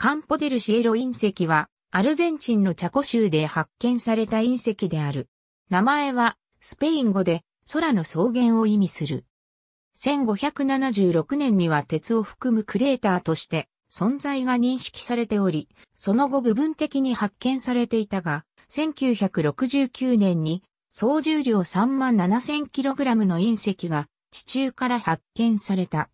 カンポデルシエロ隕石は、アルゼンチンのチャコ州で発見された隕石である。名前は、スペイン語で、空の草原を意味する。1576年には鉄を含むクレーターとして存在が認識されており、その後部分的に発見されていたが、1969年に総重量3万 7000kg の隕石が地中から発見された。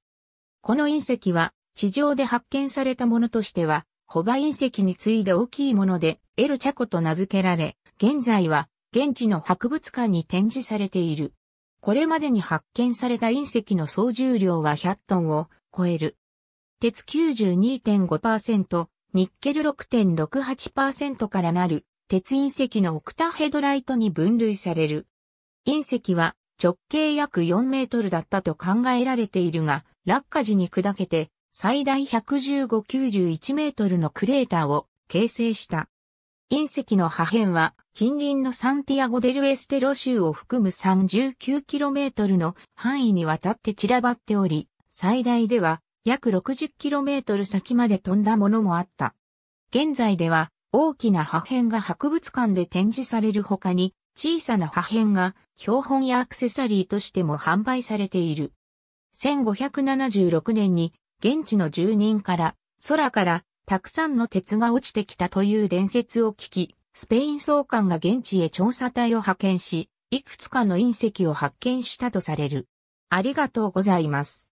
この隕石は地上で発見されたものとしては、ホバ隕石に次いで大きいもので、エルチャコと名付けられ、現在は現地の博物館に展示されている。これまでに発見された隕石の総重量は100トンを超える。鉄92.5%、ニッケル6.68%からなる鉄隕石のオクタヘドライトに分類される。隕石は直径約4メートルだったと考えられているが、落下時に砕けて最大11591メートルのクレーターを形成した。隕石の破片は近隣のサンティアゴ・デル・エステロ州を含む3 9トルの範囲にわたって散らばっており、最大では約6 0トル先まで飛んだものもあった。現在では大きな破片が博物館で展示される他に小さな破片が標本やアクセサリーとしても販売されている。1576年に現地の住人から、空からたくさんの鉄が落ちてきたという伝説を聞き、スペイン総監が現地へ調査隊を派遣し、いくつかの隕石を発見したとされる。ありがとうございます。